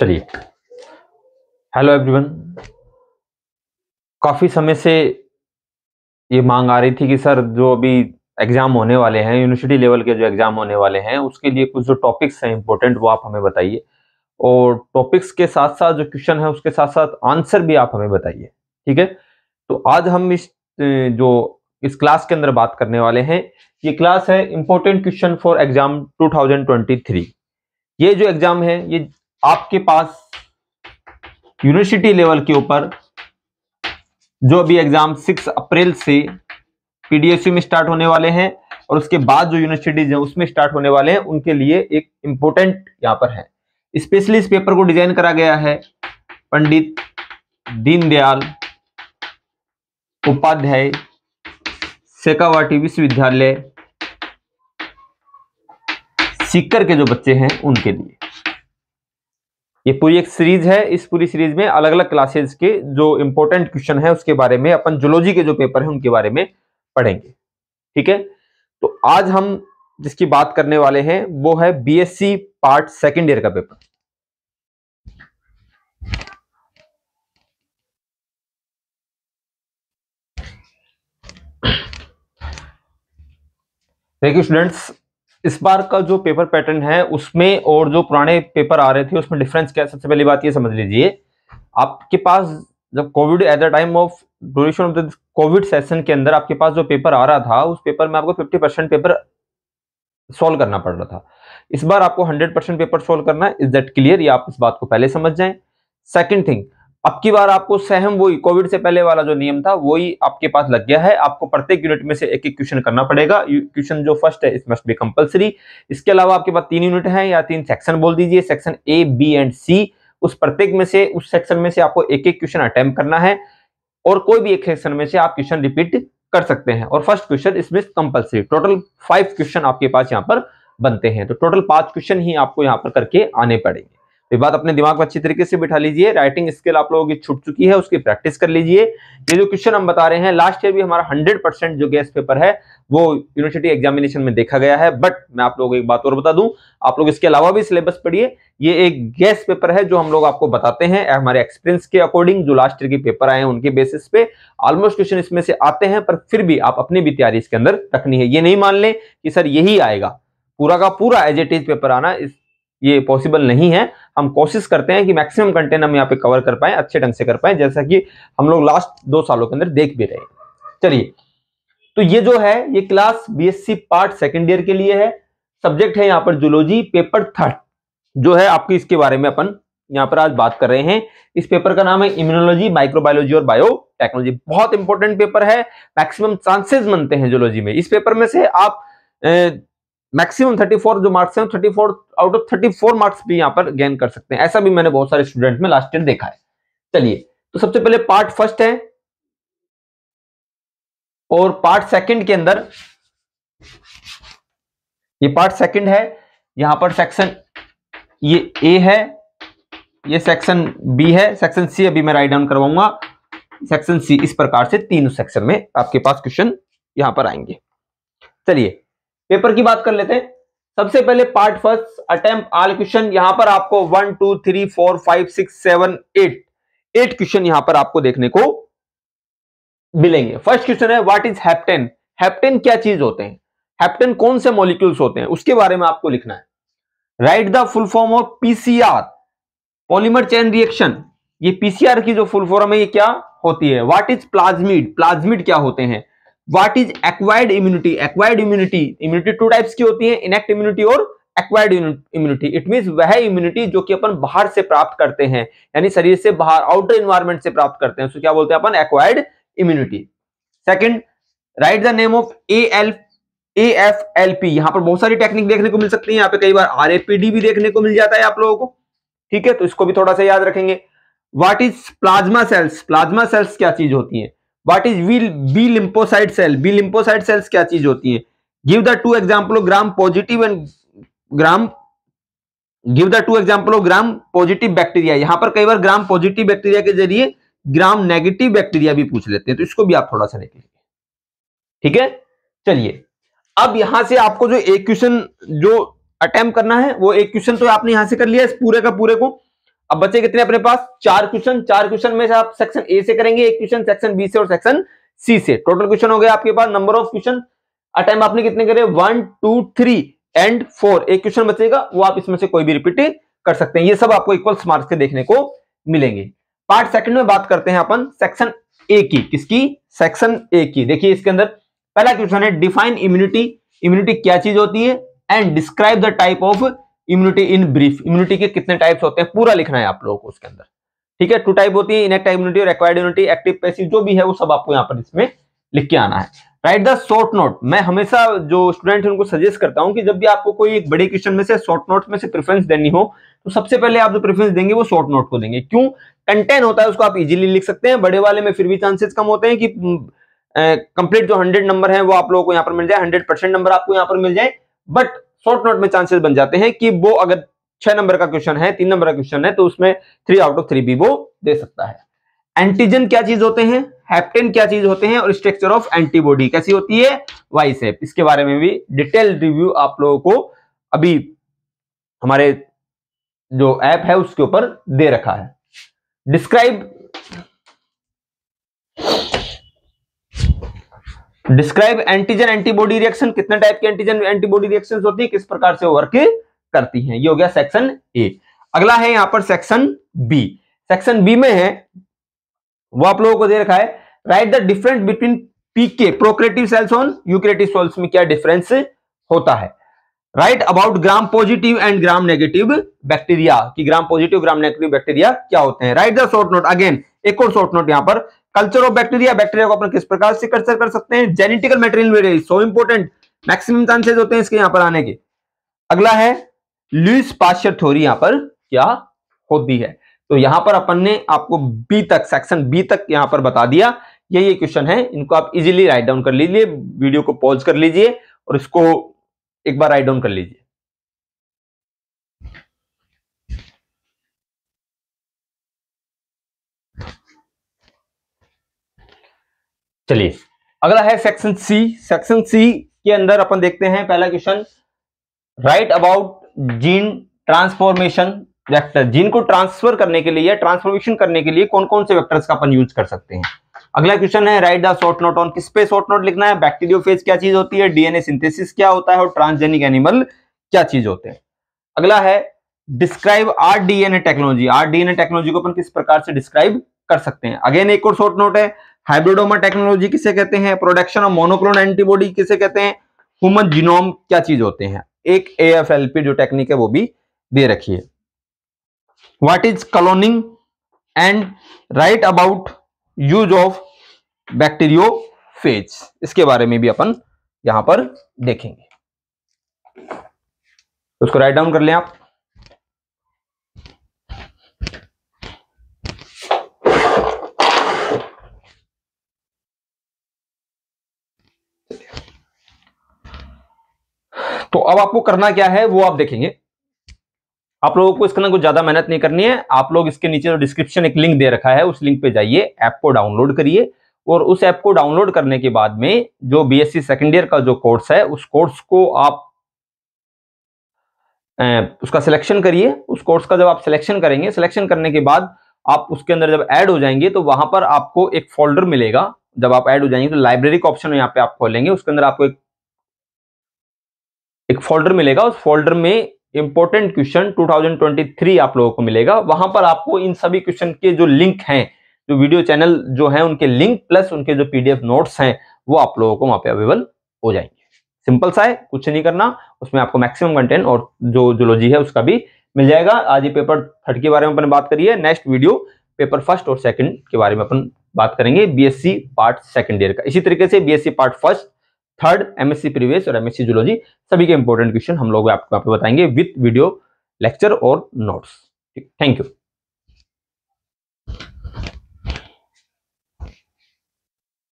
चलिए hello everyone काफ़ी समय से ये मांग आ रही थी कि सर जो अभी एग्ज़ाम होने वाले हैं यूनिवर्सिटी लेवल के जो एग्ज़ाम होने वाले हैं उसके लिए कुछ जो टॉपिक्स हैं इंपॉर्टेंट वो आप हमें बताइए और टॉपिक्स के साथ साथ जो क्वेश्चन है उसके साथ साथ आंसर भी आप हमें बताइए ठीक है तो आज हम इस जो इस क्लास के अंदर बात करने वाले हैं ये क्लास है इंपॉर्टेंट क्वेश्चन फॉर एग्जाम 2023 ये जो एग्जाम है ये आपके पास यूनिवर्सिटी लेवल के ऊपर जो अभी एग्जाम 6 अप्रैल से पीडीएसयू में स्टार्ट होने वाले हैं और उसके बाद जो यूनिवर्सिटीज हैं उसमें स्टार्ट होने वाले हैं उनके लिए एक इंपॉर्टेंट यहां पर है स्पेशली इस पेपर को डिजाइन करा गया है पंडित दीनदयाल उपाध्याय शेखावाटी विश्वविद्यालय सीकर के जो बच्चे हैं उनके लिए ये पूरी एक सीरीज है इस पूरी सीरीज में अलग अलग क्लासेज के जो इंपॉर्टेंट क्वेश्चन है उसके बारे में अपन जोलॉजी के जो पेपर है उनके बारे में पढ़ेंगे ठीक है तो आज हम जिसकी बात करने वाले हैं वो है बीएससी पार्ट सेकेंड ईयर का पेपर देखिए स्टूडेंट्स इस बार का जो पेपर पैटर्न है उसमें और जो पुराने पेपर आ रहे थे उसमें डिफरेंस क्या है सबसे पहली बात ये समझ लीजिए आपके पास जब Covid at the time of duration of the Covid session के अंदर आपके पास जो पेपर आ रहा था उस पेपर में आपको फिफ्टी परसेंट पेपर सॉल्व करना पड़ रहा था इस बार आपको हंड्रेड परसेंट पेपर सॉल्व करना इज दैट क्लियर या आप इस बात को पहले समझ जाए सेकेंड थिंग अब की बार आपको सहम वही कोविड से पहले वाला जो नियम था वही आपके पास लग गया है आपको प्रत्येक यूनिट में से एक एक क्वेश्चन करना पड़ेगा क्वेश्चन जो फर्स्ट है इस मस्ट बी कंपलसरी इसके अलावा आपके पास तीन यूनिट हैं या तीन सेक्शन बोल दीजिए section A B and C उस प्रत्येक में से उस सेक्शन में से आपको एक एक क्वेश्चन अटैम्प करना है और कोई भी एक सेक्शन में से आप क्वेश्चन रिपीट कर सकते हैं और फर्स्ट क्वेश्चन इसमें कंपलसरी टोटल फाइव क्वेश्चन आपके पास यहाँ पर बनते हैं तो टोटल पांच क्वेश्चन ही आपको यहाँ पर करके आने पड़ेंगे तो ये बात अपने दिमाग में अच्छी तरीके से बिठा लीजिए राइटिंग स्किल आप लोगों की छूट चुकी है उसकी प्रैक्टिस कर लीजिए ये जो क्वेश्चन हम बता रहे हैं लास्ट ईयर भी हमारा हंड्रेड परसेंट जो गैस पेपर है वो यूनिवर्सिटी एग्जामिनेशन में देखा गया है बट मैं आप लोगों को एक बात और बता दूं आप लोग इसके अलावा भी सिलेबस पढ़िए ये एक गैस पेपर है जो हम लोग आपको बताते हैं हमारे एक्सपीरियंस के अकॉर्डिंग जो लास्ट ईयर के पेपर आए हैं उनके बेसिस पे ऑलमोस्ट क्वेश्चन इसमें से आते हैं पर फिर भी आप अपनी भी तैयारी इसके अंदर रखनी है ये नहीं मान लें कि सर यही आएगा पूरा का पूरा एज एट इज पेपर आना इस ये पॉसिबल नहीं है हम कोशिश करते हैं कि मैक्सिमम कंटेंट हम यहाँ पे कवर कर पाए अच्छे ढंग से कर पाए जैसा कि हम लोग लास्ट दो सालों के अंदर देख भी रहे चलिए तो ये जो है ये class BSc part second year के लिए है सब्जेक्ट है यहाँ पर जुलोजी पेपर थर्ड जो है आपके इसके बारे में अपन यहाँ पर आज बात कर रहे हैं इस पेपर का नाम है इम्यूनोलॉजी माइक्रोबायोलॉजी और बायो टेक्नोलॉजी बहुत इंपॉर्टेंट पेपर है मैक्सिमम चांसेस बनते हैं जुलॉजी में इस पेपर में से आप मैक्सिमम 34 जो मार्क्स हैं 34 आउट ऑफ 34 मार्क्स भी यहाँ पर गेन कर सकते हैं ऐसा भी मैंने बहुत सारे स्टूडेंट में लास्ट ईयर देखा है चलिए तो सबसे पहले पार्ट फर्स्ट है और पार्ट सेकंड के अंदर ये पार्ट सेकंड है यहां पर सेक्शन ये ए है ये सेक्शन बी है सेक्शन सी अभी मैं राइट डाउन करवाऊंगा सेक्शन सी इस प्रकार से तीनों सेक्शन में आपके पास क्वेश्चन यहां पर आएंगे चलिए पेपर की बात कर लेते हैं सबसे पहले part first attempt all question यहां पर आपको one two three four five six seven eight eight question यहां पर आपको देखने को मिलेंगे फर्स्ट क्वेश्चन है व्हाट इज हैप्टेन हैप्टेन क्या चीज होते हैं हैप्टेन कौन से मॉलिक्यूल्स होते हैं उसके बारे में आपको लिखना है write the full form of PCR polymer chain reaction ये पीसीआर की जो फुल फॉर्म है ये क्या होती है व्हाट इज प्लाज्मिड प्लाज्मिड क्या होते हैं what is acquired immunity acquired immunity immunity two types की होती है इनेक्ट इम्यूनिटी और एक्वायर्ड इम्यूनिटी इट मीन वह इम्यूनिटी जो कि अपन बाहर से प्राप्त करते हैं यानी शरीर से बाहर आउटर इन्वायरमेंट से प्राप्त करते हैं so, क्या बोलते हैं अपन acquired immunity second write the name of A L A F L P यहाँ पर बहुत सारी टेक्निक देखने को मिल सकती है यहाँ पे कई बार आर एपीडी भी देखने को मिल जाता है आप लोगों को ठीक है तो इसको भी थोड़ा सा याद रखेंगे what is plasma cells plasma cells क्या चीज होती है what is V B lymphocyte cell B lymphocyte cells क्या चीज होती है give the two example gram positive and gram give the two example of gram positive bacteria यहां पर कई बार ग्राम पॉजिटिव बैक्टीरिया के जरिए ग्राम नेगेटिव बैक्टीरिया भी पूछ लेते हैं तो इसको भी आप थोड़ा सा देख ठीक है चलिए अब यहां से आपको जो एक क्वेश्चन जो अटेम्प करना है वो एक क्वेश्चन तो आपने यहां से कर लिया इस पूरे का पूरे को अब बच्चे कितने अपने पास चार क्वेश्चन चार क्वेश्चन में से आप सेक्शन ए से करेंगे एक क्वेश्चन सेक्शन बी से और सेक्शन सी से टोटल क्वेश्चन हो गया आपके पास नंबर ऑफ क्वेश्चन अटैम्प आपने कितने करे one two three and four एक क्वेश्चन बचेगा वो आप इसमें से कोई भी रिपीट कर सकते हैं ये सब आपको इक्वल मार्क्स से देखने को मिलेंगे पार्ट सेकंड में बात करते हैं अपन सेक्शन ए की किसकी सेक्शन ए की देखिए इसके अंदर पहला क्वेश्चन है डिफाइन इम्यूनिटी इम्यूनिटी क्या चीज होती है and describe the type of immunity in brief immunity के कितने टाइप्स होते हैं पूरा लिखना है आप लोगों को उसके अंदर ठीक है टू टाइप होती है इनेक्ट इम्यूनिटी और इम्यूनिटी एक्टिव पैसिव जो भी है वो सब आपको यहाँ पर इसमें लिख के आना है राइट द शॉर्ट नोट मैं हमेशा जो स्टूडेंट है उनको सजेस्ट करता हूँ कि जब भी आपको कोई एक बड़े क्वेश्चन में से शॉर्ट नोट में से प्रेफरेंस देनी हो तो सबसे पहले आप जो प्रेफरेंस देंगे वो शॉर्ट नोट को देंगे क्यों कंटेंट होता है उसको आप इजीली लिख सकते हैं बड़े वाले में फिर भी चांसेस कम होते हैं कि कंप्लीट जो हंड्रेड नंबर है वो आप लोगों को यहाँ पर मिल जाए हंड्रेड परसेंट नंबर आपको यहाँ पर मिल जाए बट शॉर्ट नोट में चांसेस बन जाते हैं कि वो अगर छह नंबर का क्वेश्चन है तीन नंबर का क्वेश्चन है तो उसमें थ्री आउट ऑफ थ्री भी वो दे सकता है एंटीजन क्या चीज होते हैं हेप्टेन क्या चीज होते हैं और स्ट्रक्चर ऑफ एंटीबॉडी कैसी होती है वाई सेप इसके बारे में भी डिटेल रिव्यू आप लोगों को अभी हमारे जो ऐप है उसके ऊपर दे रखा है describe describe antigen antibody reaction कितने टाइप के एंटीजन एंटीबॉडी रिएक्शन होती है किस प्रकार से वर्क करती है ये हो गया सेक्शन ए अगला है यहां पर सेक्शन बी सेक्शन बी में है वो आप लोगों को दे रखा है write the difference between PK prokaryotic cells on eukaryotic cells में क्या डिफरेंस होता है write about gram positive and gram negative bacteria कि gram positive gram negative bacteria क्या होते हैं write the short note again एक और शॉर्ट नोट यहां पर कल्चर ऑफ बैक्टीरिया बैक्टीरिया को अपन किस प्रकार से कल्चर कर सकते हैं genetical material viral so important maximum chances होते हैं इसके यहां पर आने के अगला है लुइस पाश्चर थ्योरी यहां पर क्या होती है तो यहां पर अपन ने आपको बी तक सेक्शन बी तक यहां पर बता दिया ये ये क्वेश्चन है इनको आप इजीली राइट डाउन कर लीजिए वीडियो को पॉज कर लीजिए और इसको एक बार राइट डाउन कर लीजिए चलिए अगला है सेक्शन सी सेक्शन सी के अंदर अपन देखते हैं पहला question write about gene transformation vector gene को ट्रांसफर करने के लिए या ट्रांसफॉर्मेशन करने के लिए कौन कौन से वेक्टर्स का अपन यूज कर सकते हैं अगला क्वेश्चन है write the short note on किस पे शॉर्ट नोट लिखना है बैक्टीरियोफेज क्या चीज होती है डीएनए सिंथेसिस क्या होता है और ट्रांसजेनिक एनिमल क्या चीज होते हैं अगला है describe R DNA technology R DNA technology को अपन किस प्रकार से डिस्क्राइब कर सकते हैं अगेन एक और शॉर्ट नोट है हाइब्रिडोमा टेक्नोलॉजी किसे कहते हैं प्रोडक्शन ऑफ मोनोक्लोन एंटीबॉडी किसे कहते हैं ह्यूमन जीनोम क्या चीज होते हैं एक ए एफ एल पी जो टेक्निक है वो भी दे रखी है what is cloning and write about use of bacteriophage इसके बारे में भी अपन यहां पर देखेंगे उसको राइट डाउन कर लें आप तो अब आपको करना क्या है वो आप देखेंगे आप लोगों को इसके अंदर कुछ ज्यादा मेहनत नहीं करनी है आप लोग इसके नीचे जो डिस्क्रिप्शन एक लिंक दे रखा है उस लिंक पे जाइए ऐप को डाउनलोड करिए और उस ऐप को डाउनलोड करने के बाद में जो बीएससी सेकेंड ईयर का जो कोर्स है उस कोर्स को आप अं, उसका सिलेक्शन करिए उस कोर्स का जब आप सिलेक्शन करेंगे सिलेक्शन करने के बाद आप उसके अंदर जब ऐड हो जाएंगे तो वहां पर आपको एक फोल्डर मिलेगा जब आप ऐड हो जाएंगे तो लाइब्रेरी का ऑप्शन यहाँ पे आप खोलेंगे उसके अंदर आपको एक फोल्डर मिलेगा उस फोल्डर में इंपॉर्टेंट क्वेश्चन 2023 आप लोगों को मिलेगा वहां पर आपको इन सभी क्वेश्चन के जो लिंक हैं जो वीडियो चैनल जो है उनके लिंक प्लस उनके जो पीडीएफ नोट्स हैं वो आप लोगों को वहां पे अवेलेबल हो जाएंगे सिंपल सा है कुछ नहीं करना उसमें आपको मैक्सिमम कंटेंट और जो जोलॉजी है उसका भी मिल जाएगा आज ये पेपर थर्ड के बारे में अपन बात करिए नेक्स्ट वीडियो पेपर फर्स्ट और सेकेंड के बारे में अपन बात करेंगे बीएससी पार्ट सेकंड ईयर का इसी तरीके से BSc part first third MSc previous और एमएससी जुलॉजी सभी के इंपॉर्टेंट क्वेश्चन हम लोग आपको आपको बताएंगे विथ वीडियो लेक्चर और नोट्स थैंक यू